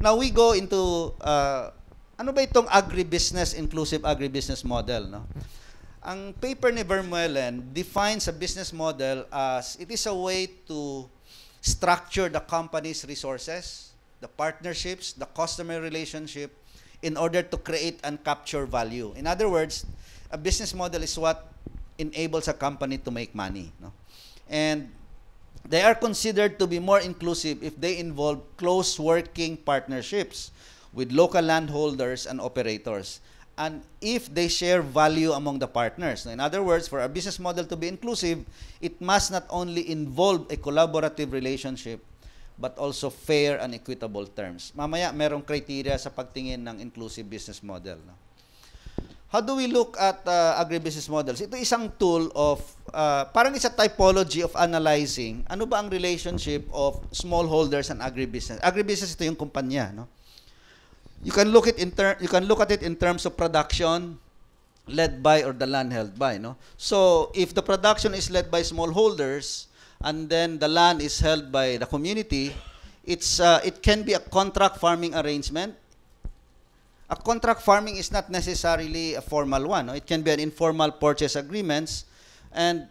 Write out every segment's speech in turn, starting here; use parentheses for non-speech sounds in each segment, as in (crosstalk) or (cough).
Now we go into uh, ano ba itong agribusiness inclusive agribusiness model, no? Ang paper ni Vermeulen defines a business model as it is a way to structure the company's resources, the partnerships, the customer relationship in order to create and capture value. In other words, a business model is what enables a company to make money, no? And They are considered to be more inclusive if they involve close working partnerships with local landholders and operators and if they share value among the partners. In other words, for a business model to be inclusive, it must not only involve a collaborative relationship, but also fair and equitable terms. Mamaya, merong criteria sa pagtingin ng inclusive business model. No? How do we look at uh, agribusiness models? Ito isang tool of, uh, parang isa typology of analyzing ano ba ang relationship of smallholders and agribusiness. Agribusiness ito yung kumpanya, no? You can look it in ter- you can look at it in terms of production led by or the land held by, no? So, if the production is led by smallholders and then the land is held by the community, it's uh, it can be a contract farming arrangement a contract farming is not necessarily a formal one. No? It can be an informal purchase agreements and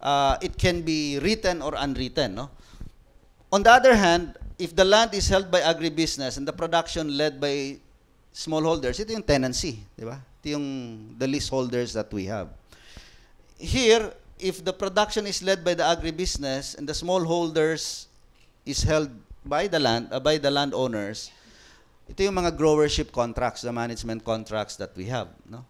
uh, it can be written or unwritten. No? On the other hand, if the land is held by agribusiness and the production led by smallholders, ito yung tenancy, di ba? Ito yung the leaseholders that we have. Here, if the production is led by the agribusiness and the smallholders is held by the land uh, by the landowners, ito yung mga growership contracts, the management contracts that we have. No?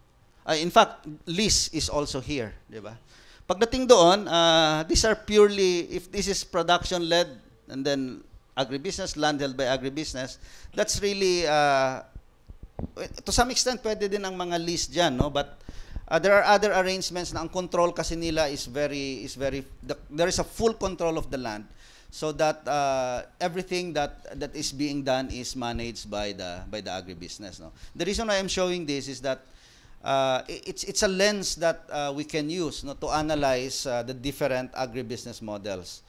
Uh, in fact, lease is also here. Di ba? Pagdating doon, uh, these are purely, if this is production-led and then agribusiness, land held by agribusiness, that's really, uh, to some extent, pwede din ang mga lease dyan. No? But uh, there are other arrangements na ang control kasi nila is very, is very the, there is a full control of the land so that uh, everything that that is being done is managed by the by the agribusiness. No, the reason why I'm showing this is that uh, it's it's a lens that uh, we can use no, to analyze uh, the different agribusiness models.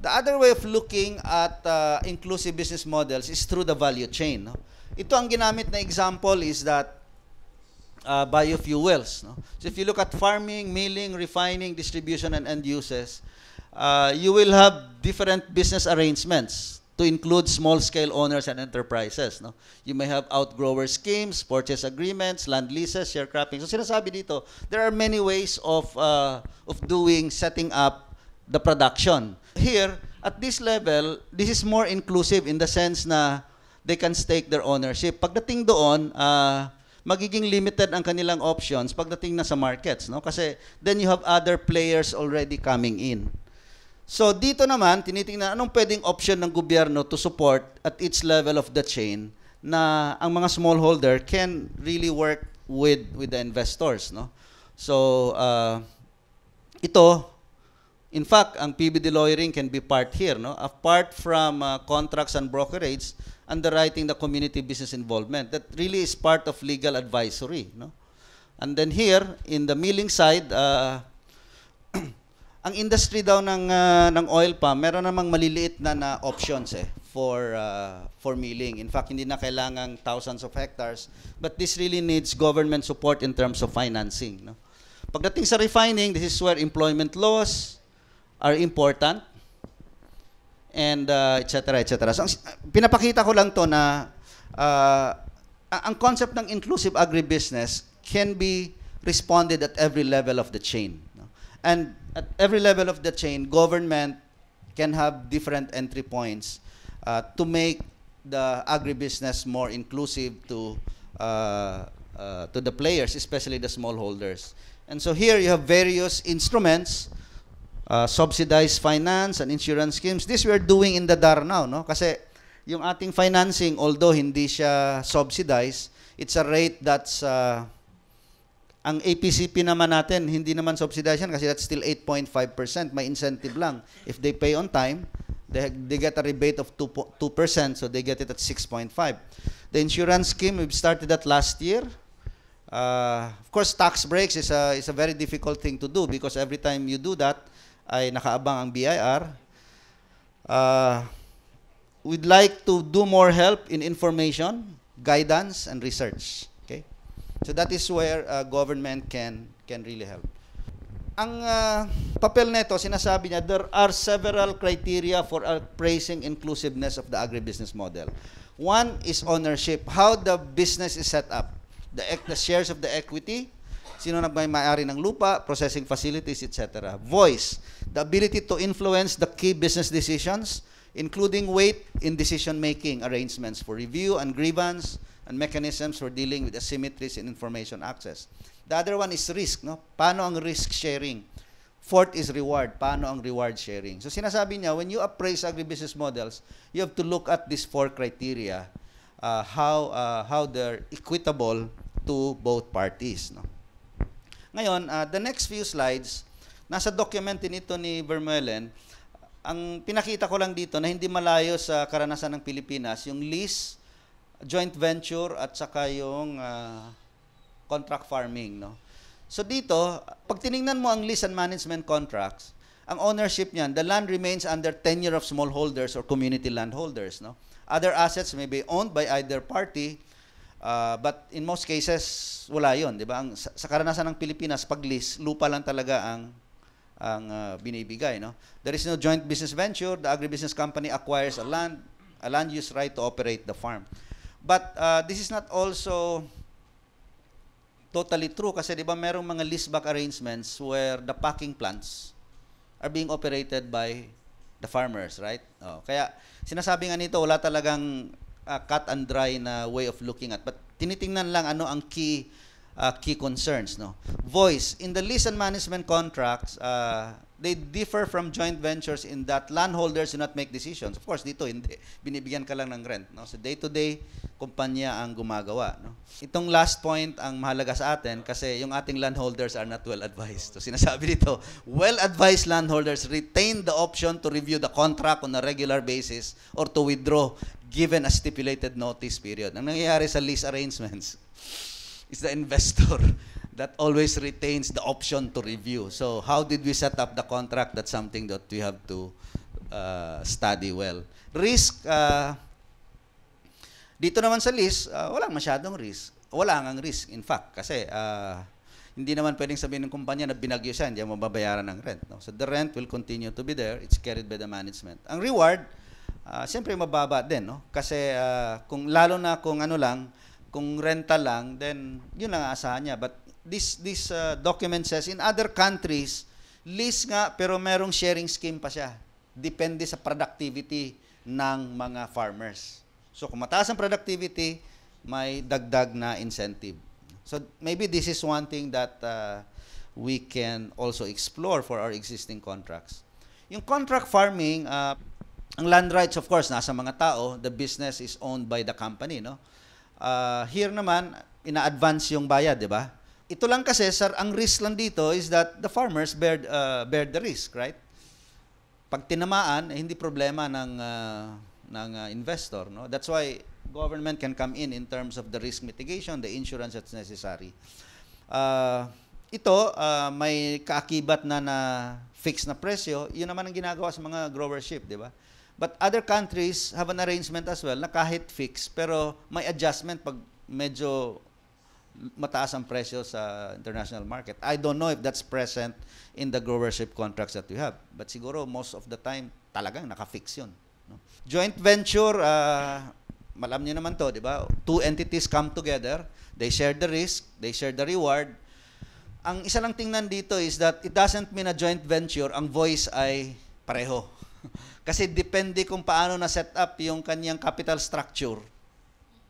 The other way of looking at uh, inclusive business models is through the value chain. No? Ito ang ginamit na example is that uh, biofuels. No? So if you look at farming, milling, refining, distribution, and end uses, uh, you will have different business arrangements to include small-scale owners and enterprises. No? You may have outgrower schemes, purchase agreements, land leases, sharecropping. So sinasabi dito, there are many ways of, uh, of doing, setting up the production. Here, at this level, this is more inclusive in the sense na they can stake their ownership. Pagdating doon, uh, magiging limited ang kanilang options pagdating na sa markets. No? Kasi then you have other players already coming in. So dito naman, tinitingnan anong pwedeng option ng gobyerno to support at each level of the chain na ang mga smallholder can really work with with the investors, no? So uh, ito in fact, ang PBD lawyering can be part here, no? Apart from uh, contracts and brokerage, underwriting the community business involvement that really is part of legal advisory, no? And then here in the milling side, uh, ang industry daw ng uh, ng oil pa, meron namang maliliit na na options eh for uh, for milling. In fact, hindi na kailangang thousands of hectares, but this really needs government support in terms of financing, no? Pagdating sa refining, this is where employment laws are important and uh, etc. etc. So, pinapakita ko lang to na uh, ang concept ng inclusive agribusiness can be responded at every level of the chain. No? And at every level of the chain, government can have different entry points uh, to make the agribusiness more inclusive to uh, uh, to the players, especially the smallholders. And so here you have various instruments, uh, subsidized finance and insurance schemes. This we're doing in the DAR now, no? Kasi yung ating financing, although hindi siya subsidized, it's a rate that's uh, ang APCP naman natin, hindi naman subsidized kasi that's still 8.5%. May incentive lang. If they pay on time, they, they get a rebate of 2%, 2% so they get it at 6.5. The insurance scheme, we started that last year. Uh, of course, tax breaks is a, is a very difficult thing to do because every time you do that, ay nakaabang ang BIR. Uh, we'd like to do more help in information, guidance, and research. So that is where uh, government can can really help. Ang uh, papel nito, sinasabi niya, there are several criteria for appraising inclusiveness of the agribusiness model. One is ownership, how the business is set up, the, the shares of the equity, sino na may may-ari ng lupa, processing facilities, etc. Voice, the ability to influence the key business decisions, including weight in decision-making, arrangements for review and grievance, and mechanisms for dealing with asymmetries in information access. The other one is risk. No? Paano ang risk sharing? Fourth is reward. Paano ang reward sharing? So sinasabi niya, when you appraise agribusiness models, you have to look at these four criteria, uh, how, uh, how they're equitable to both parties. No? Ngayon, uh, the next few slides, nasa document nito ni Vermeulen, ang pinakita ko lang dito na hindi malayo sa karanasan ng Pilipinas, yung list joint venture at saka yung uh, contract farming, no? So dito, pag tiningnan mo ang lease and management contracts, ang ownership niyan, the land remains under tenure of smallholders or community landholders, no? Other assets may be owned by either party, uh, but in most cases, wala yon, di ba? Ang, sa, sa karanasan ng Pilipinas, pag lease, lupa lang talaga ang ang uh, binibigay, no? There is no joint business venture. The agribusiness company acquires a land, a land use right to operate the farm. But uh, this is not also totally true kasi 'di ba merong mga leaseback arrangements where the packing plants are being operated by the farmers, right? Oh, kaya sinasabi nga nito wala talagang uh, cut and dry na way of looking at but tinitingnan lang ano ang key uh, key concerns, no? Voice in the lease and management contracts uh, they differ from joint ventures in that landholders do not make decisions. Of course, dito hindi. Binibigyan ka lang ng rent. No? So day-to-day, kumpanya ang gumagawa. No? Itong last point ang mahalaga sa atin kasi yung ating landholders are not well advised. So sinasabi dito, well-advised landholders retain the option to review the contract on a regular basis or to withdraw given a stipulated notice period. Ang nangyayari sa lease arrangements is the investor that always retains the option to review. So how did we set up the contract? That's something that we have to uh, study well. Risk, uh, dito naman sa list, uh, walang masyadong risk. Wala ang risk, in fact, kasi uh, hindi naman pwedeng sabihin ng kumpanya na binagyo siya, hindi mababayaran ng rent. No? So the rent will continue to be there. It's carried by the management. Ang reward, uh, siyempre mababa din. No? Kasi uh, kung lalo na kung ano lang, kung renta lang, then yun lang aasahan niya. But this this uh, document says in other countries list nga pero merong sharing scheme pa siya. Depende sa productivity ng mga farmers. So kung mataas ang productivity, may dagdag na incentive. So maybe this is one thing that uh, we can also explore for our existing contracts. Yung contract farming, uh, ang land rights of course nasa mga tao, the business is owned by the company, no? Uh, here naman ina-advance yung bayad, 'di ba? ito lang kasi, sir, ang risk lang dito is that the farmers bear, uh, bear the risk, right? Pag tinamaan, eh, hindi problema ng, uh, ng uh, investor. No? That's why government can come in in terms of the risk mitigation, the insurance that's necessary. Uh, ito, uh, may kaakibat na na fixed na presyo. Yun naman ang ginagawa sa mga growership, di ba? But other countries have an arrangement as well na kahit fixed, pero may adjustment pag medyo mataas ang presyo sa international market. I don't know if that's present in the growership contracts that we have. But siguro most of the time, talagang nakafix yun. No? Joint venture, uh, malam niyo naman to, di ba? Two entities come together, they share the risk, they share the reward. Ang isa lang tingnan dito is that it doesn't mean a joint venture, ang voice ay pareho. (laughs) Kasi depende kung paano na set up yung kanyang capital structure.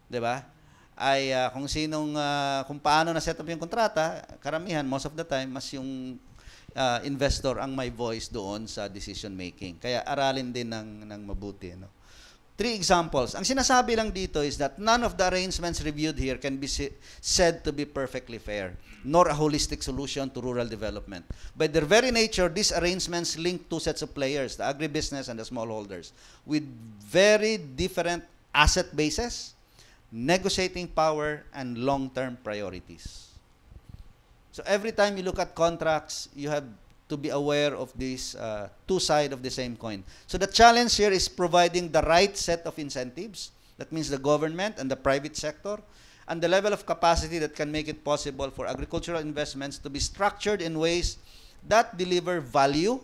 Di ba? ay uh, kung sinong uh, kung paano na set up yung kontrata, karamihan most of the time mas yung uh, investor ang may voice doon sa decision making. Kaya aralin din ng ng mabuti no. Three examples. Ang sinasabi lang dito is that none of the arrangements reviewed here can be said to be perfectly fair, nor a holistic solution to rural development. By their very nature, these arrangements link two sets of players, the agribusiness and the smallholders, with very different asset bases, negotiating power, and long-term priorities. So every time you look at contracts, you have to be aware of these uh, two sides of the same coin. So the challenge here is providing the right set of incentives. That means the government and the private sector, and the level of capacity that can make it possible for agricultural investments to be structured in ways that deliver value,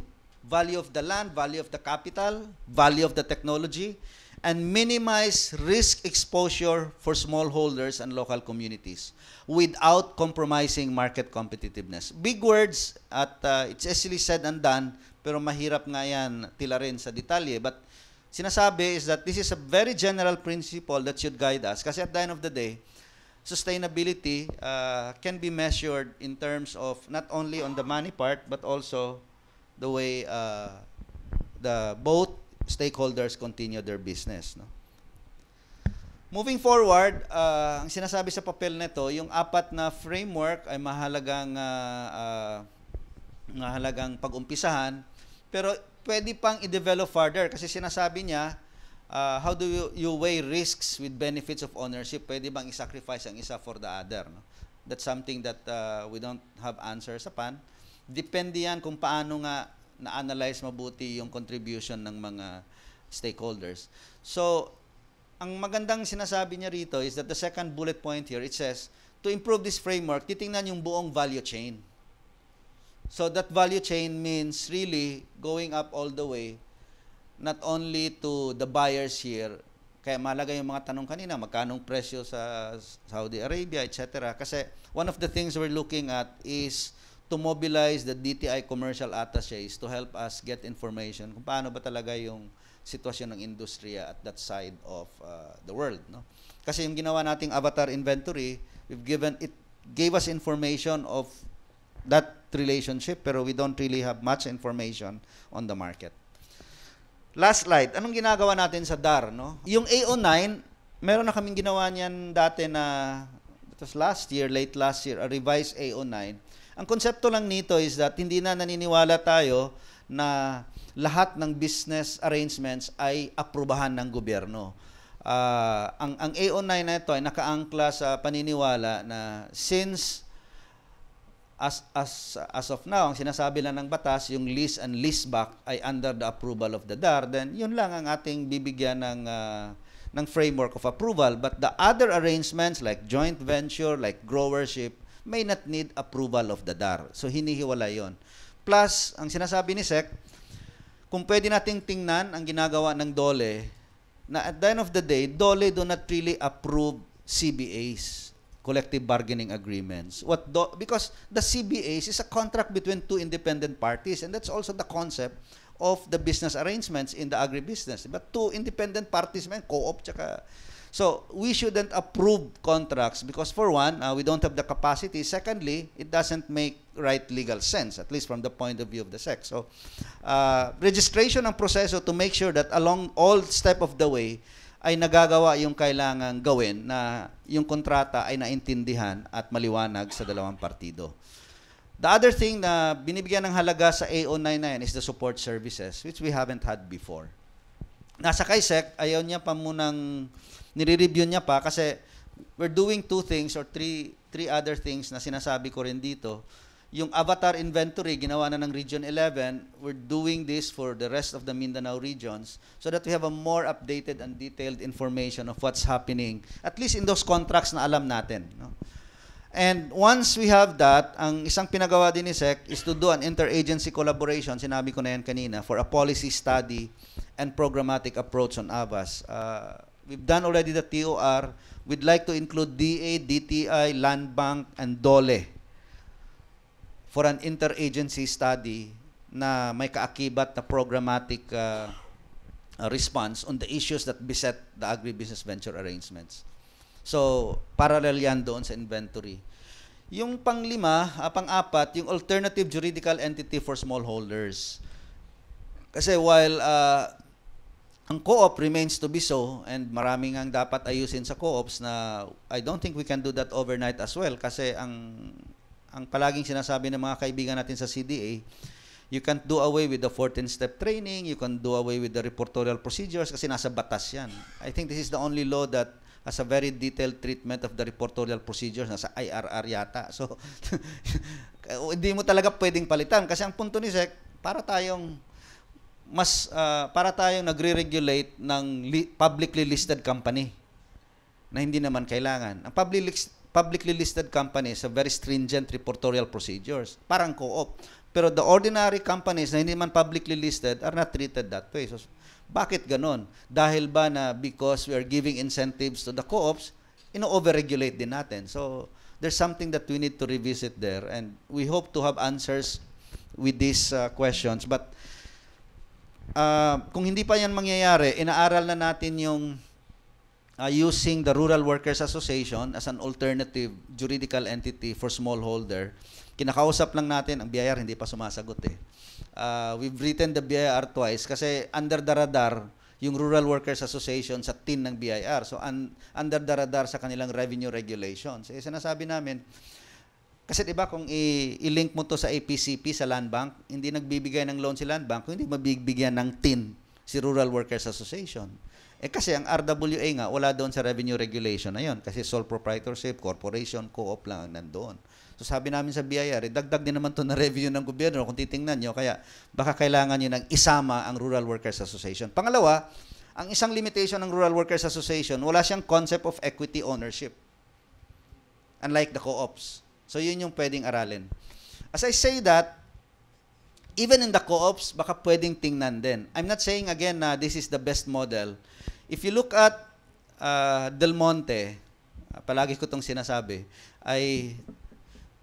value of the land, value of the capital, value of the technology, and minimize risk exposure for smallholders and local communities without compromising market competitiveness. Big words at uh, it's easily said and done pero mahirap nga yan tila rin sa detalye but sinasabi is that this is a very general principle that should guide us kasi at the end of the day sustainability uh, can be measured in terms of not only on the money part but also the way uh, the both stakeholders continue their business. No? Moving forward, uh, ang sinasabi sa papel nito, yung apat na framework ay mahalagang uh, uh, mahalagang pag-umpisahan, pero pwede pang i-develop further kasi sinasabi niya, uh, how do you, you weigh risks with benefits of ownership? Pwede bang i-sacrifice ang isa for the other? No? That's something that uh, we don't have answers upon. Depende yan kung paano nga na-analyze mabuti yung contribution ng mga stakeholders. So, ang magandang sinasabi niya rito is that the second bullet point here, it says, to improve this framework, titingnan yung buong value chain. So that value chain means really going up all the way, not only to the buyers here, kaya malaga yung mga tanong kanina, magkanong presyo sa Saudi Arabia, etc. Kasi one of the things we're looking at is to mobilize the DTI commercial attachés to help us get information kung paano ba talaga yung sitwasyon ng industriya at that side of uh, the world. No? Kasi yung ginawa nating avatar inventory, we've given it gave us information of that relationship pero we don't really have much information on the market. Last slide, anong ginagawa natin sa DAR? No? Yung AO9, meron na kaming ginawa niyan dati na it was last year, late last year, a revised AO9 ang konsepto lang nito is that hindi na naniniwala tayo na lahat ng business arrangements ay aprubahan ng gobyerno. Uh, ang, ang AO9 na ito ay nakaangkla sa paniniwala na since as, as, as of now, ang sinasabi lang ng batas, yung lease and lease back ay under the approval of the DAR, then yun lang ang ating bibigyan ng, uh, ng framework of approval. But the other arrangements like joint venture, like growership, may not need approval of the DAR. So hinihiwala yon. Plus, ang sinasabi ni SEC, kung pwede nating tingnan ang ginagawa ng DOLE, na at the end of the day, DOLE do not really approve CBAs, collective bargaining agreements. What do, because the CBAs is a contract between two independent parties and that's also the concept of the business arrangements in the agribusiness. But two independent parties man, co-op tsaka So, we shouldn't approve contracts because for one, uh, we don't have the capacity. Secondly, it doesn't make right legal sense, at least from the point of view of the sex. So, uh, registration ang proseso to make sure that along all step of the way, ay nagagawa yung kailangan gawin na yung kontrata ay naintindihan at maliwanag sa dalawang partido. The other thing na binibigyan ng halaga sa AO99 is the support services, which we haven't had before nasa kaisek, ayaw niya pa munang, nire-review niya pa kasi we're doing two things or three, three other things na sinasabi ko rin dito. Yung avatar inventory, ginawa na ng Region 11. We're doing this for the rest of the Mindanao regions so that we have a more updated and detailed information of what's happening, at least in those contracts na alam natin. No? And once we have that, ang isang pinagawa din ni SEC is to do an interagency collaboration, sinabi ko na yan kanina, for a policy study and programmatic approach on ABAS. Uh, we've done already the TOR. We'd like to include DA, DTI, Land Bank, and DOLE for an interagency study na may kaakibat na programmatic uh, uh, response on the issues that beset the agribusiness venture arrangements. So, parallel yan doon sa inventory. Yung panglima, uh, pang-apat, yung alternative juridical entity for smallholders. Kasi while uh, ang co-op remains to be so and maraming ang dapat ayusin sa co-ops na I don't think we can do that overnight as well kasi ang ang palaging sinasabi ng mga kaibigan natin sa CDA you can't do away with the 14 step training you can do away with the reportorial procedures kasi nasa batas yan I think this is the only law that as a very detailed treatment of the reportorial procedures. Nasa IRR yata. So, (laughs) hindi mo talaga pwedeng palitan. Kasi ang punto ni SEC, para tayong mas uh, para tayong nagre-regulate ng li- publicly listed company na hindi naman kailangan. Ang public publicly listed companies have very stringent reportorial procedures. Parang co-op. Pero the ordinary companies na hindi man publicly listed are not treated that way. So, bakit ganon? Dahil ba na because we are giving incentives to the co-ops, ino-overregulate din natin. So, there's something that we need to revisit there. And we hope to have answers with these uh, questions. But uh, kung hindi pa yan mangyayari, inaaral na natin yung uh, using the Rural Workers Association as an alternative juridical entity for smallholder. Kinakausap lang natin, ang BIR hindi pa sumasagot eh. Uh, we've written the BIR twice kasi under the radar yung Rural Workers Association sa TIN ng BIR. So un- under the radar sa kanilang revenue regulations. Eh, sinasabi namin, kasi 'di ba kung i-link mo to sa APCP sa Land Bank, hindi nagbibigay ng loan si Land Bank, hindi mabibigyan ng TIN si Rural Workers Association. Eh kasi ang RWA nga, wala doon sa revenue regulation na yun. Kasi sole proprietorship, corporation, co-op lang ang nandoon. So sabi namin sa BIR, eh, dagdag din naman to na review ng gobyerno kung titingnan nyo. Kaya baka kailangan nyo ng isama ang Rural Workers Association. Pangalawa, ang isang limitation ng Rural Workers Association, wala siyang concept of equity ownership. Unlike the co-ops. So yun yung pwedeng aralin. As I say that, even in the co-ops, baka pwedeng tingnan din. I'm not saying again na uh, this is the best model. If you look at uh, Del Monte, uh, palagi ko tong sinasabi, ay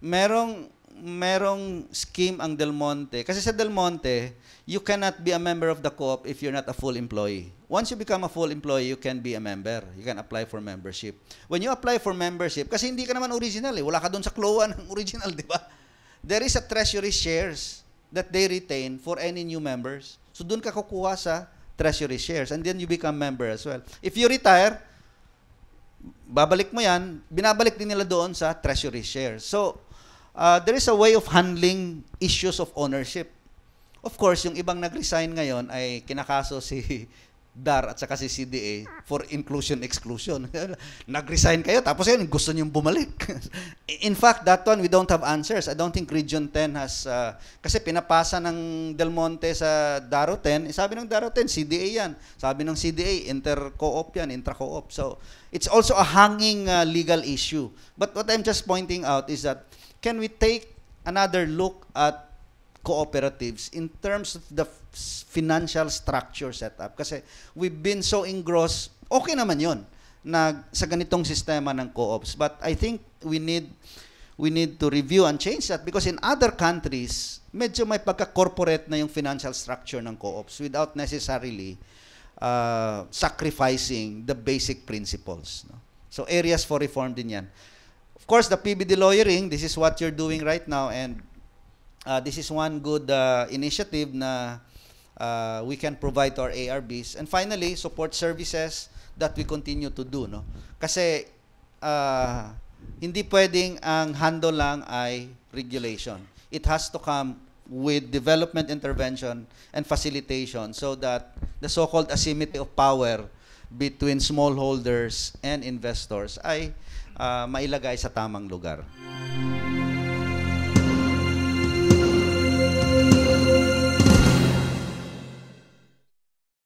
merong merong scheme ang Del Monte. Kasi sa Del Monte, you cannot be a member of the co-op if you're not a full employee. Once you become a full employee, you can be a member. You can apply for membership. When you apply for membership, kasi hindi ka naman original eh. Wala ka doon sa CLOA (laughs) ng original, di ba? There is a treasury shares that they retain for any new members. So doon ka kukuha sa treasury shares and then you become member as well. If you retire, babalik mo yan, binabalik din nila doon sa treasury shares. So, uh, there is a way of handling issues of ownership. Of course, yung ibang nag-resign ngayon ay kinakaso si (laughs) DAR at saka si CDA for inclusion-exclusion. (laughs) Nag-resign kayo, tapos yun, gusto niyong bumalik. (laughs) In fact, that one, we don't have answers. I don't think Region 10 has, uh, kasi pinapasa ng Del Monte sa Daro 10, eh, sabi ng Daro 10, CDA yan. Sabi ng CDA, inter-co-op yan, intra-co-op. So, it's also a hanging uh, legal issue. But what I'm just pointing out is that, can we take another look at cooperatives in terms of the financial structure setup. Kasi we've been so engrossed, okay naman yon na sa ganitong sistema ng co-ops. But I think we need we need to review and change that because in other countries, medyo may pagka-corporate na yung financial structure ng co-ops without necessarily uh, sacrificing the basic principles. No? So areas for reform din yan. Of course, the PBD lawyering, this is what you're doing right now and uh, this is one good uh, initiative na uh, we can provide to our ARBs. And finally, support services that we continue to do. No? Kasi uh, hindi pwedeng ang handle lang ay regulation. It has to come with development intervention and facilitation so that the so-called asymmetry of power between smallholders and investors ay uh, mailagay sa tamang lugar.